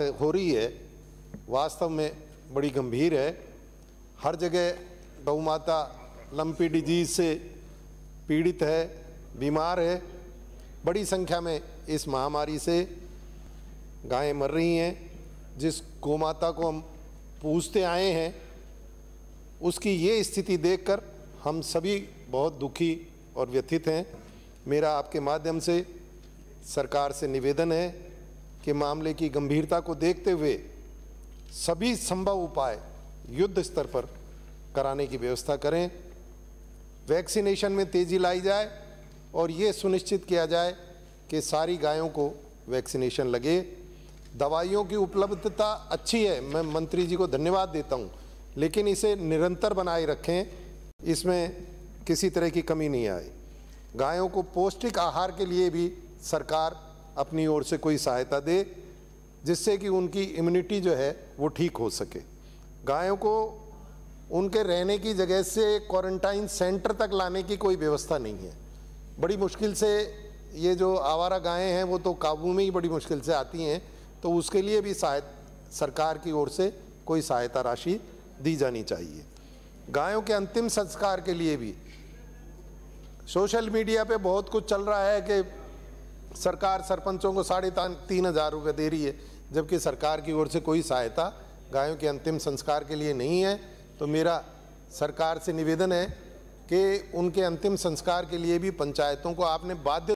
हो रही है वास्तव में बड़ी गंभीर है हर जगह गौ माता लंपी डिजीज से पीड़ित है बीमार है बड़ी संख्या में इस महामारी से गायें मर रही हैं जिस गौ माता को हम पूजते आए हैं उसकी ये स्थिति देखकर हम सभी बहुत दुखी और व्यथित हैं मेरा आपके माध्यम से सरकार से निवेदन है के मामले की गंभीरता को देखते हुए सभी संभव उपाय युद्ध स्तर पर कराने की व्यवस्था करें वैक्सीनेशन में तेज़ी लाई जाए और ये सुनिश्चित किया जाए कि सारी गायों को वैक्सीनेशन लगे दवाइयों की उपलब्धता अच्छी है मैं मंत्री जी को धन्यवाद देता हूँ लेकिन इसे निरंतर बनाए रखें इसमें किसी तरह की कमी नहीं आए गायों को पौष्टिक आहार के लिए भी सरकार अपनी ओर से कोई सहायता दे जिससे कि उनकी इम्यूनिटी जो है वो ठीक हो सके गायों को उनके रहने की जगह से क्वारंटाइन सेंटर तक लाने की कोई व्यवस्था नहीं है बड़ी मुश्किल से ये जो आवारा गायें हैं वो तो काबू में ही बड़ी मुश्किल से आती हैं तो उसके लिए भी सहायता सरकार की ओर से कोई सहायता राशि दी जानी चाहिए गायों के अंतिम संस्कार के लिए भी सोशल मीडिया पे बहुत कुछ चल रहा है कि सरकार सरपंचों को साढ़े तीन हज़ार रुपये दे रही है जबकि सरकार की ओर से कोई सहायता गायों के अंतिम संस्कार के लिए नहीं है तो मेरा सरकार से निवेदन है कि उनके अंतिम संस्कार के लिए भी पंचायतों को आपने बाध्य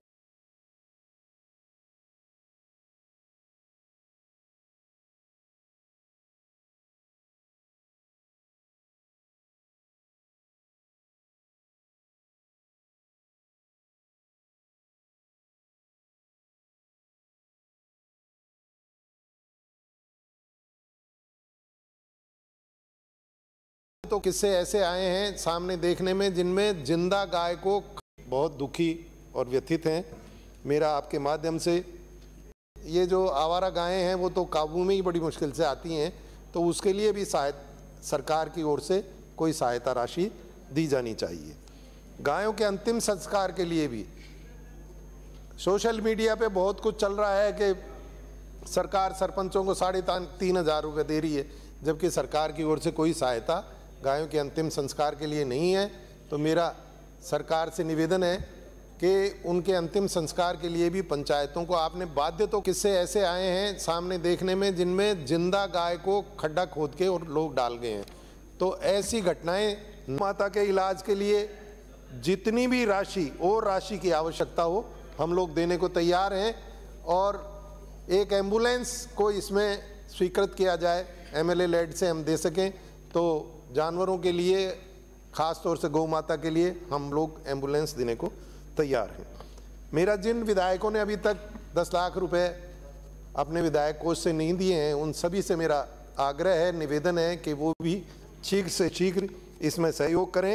तो किस्से ऐसे आए हैं सामने देखने में जिनमें जिंदा गाय को बहुत दुखी और व्यथित हैं मेरा आपके माध्यम से ये जो आवारा गायें हैं वो तो काबू में ही बड़ी मुश्किल से आती हैं तो उसके लिए भी सहायता सरकार की ओर से कोई सहायता राशि दी जानी चाहिए गायों के अंतिम संस्कार के लिए भी सोशल मीडिया पे बहुत कुछ चल रहा है कि सरकार सरपंचों को साढ़े तीन हज़ार रुपये दे रही है जबकि सरकार की ओर से कोई सहायता गायों के अंतिम संस्कार के लिए नहीं है तो मेरा सरकार से निवेदन है कि उनके अंतिम संस्कार के लिए भी पंचायतों को आपने बाध्य तो किससे ऐसे आए हैं सामने देखने में जिनमें जिंदा गाय को खड्डा खोद के और लोग डाल गए हैं तो ऐसी घटनाएं माता के इलाज के लिए जितनी भी राशि और राशि की आवश्यकता हो हम लोग देने को तैयार हैं और एक एम्बुलेंस को इसमें स्वीकृत किया जाए एम लेड से हम दे सकें तो जानवरों के लिए ख़ास तौर से गौ माता के लिए हम लोग एम्बुलेंस देने को तैयार हैं मेरा जिन विधायकों ने अभी तक दस लाख रुपए अपने विधायक कोष से नहीं दिए हैं उन सभी से मेरा आग्रह है निवेदन है कि वो भी शीघ्र से शीघ्र इसमें सहयोग करें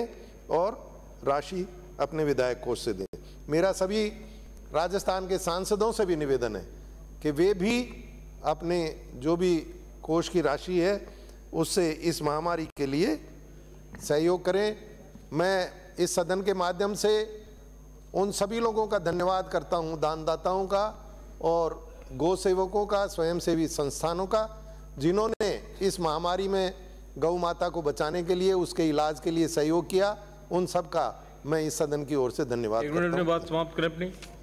और राशि अपने विधायक कोष से दें मेरा सभी राजस्थान के सांसदों से भी निवेदन है कि वे भी अपने जो भी कोष की राशि है उससे इस महामारी के लिए सहयोग करें मैं इस सदन के माध्यम से उन सभी लोगों का धन्यवाद करता हूं दानदाताओं का और गौ सेवकों का स्वयंसेवी संस्थानों का जिन्होंने इस महामारी में गौ माता को बचाने के लिए उसके इलाज के लिए सहयोग किया उन सब का मैं इस सदन की ओर से धन्यवाद करता हूं। बात समाप्त करें अपनी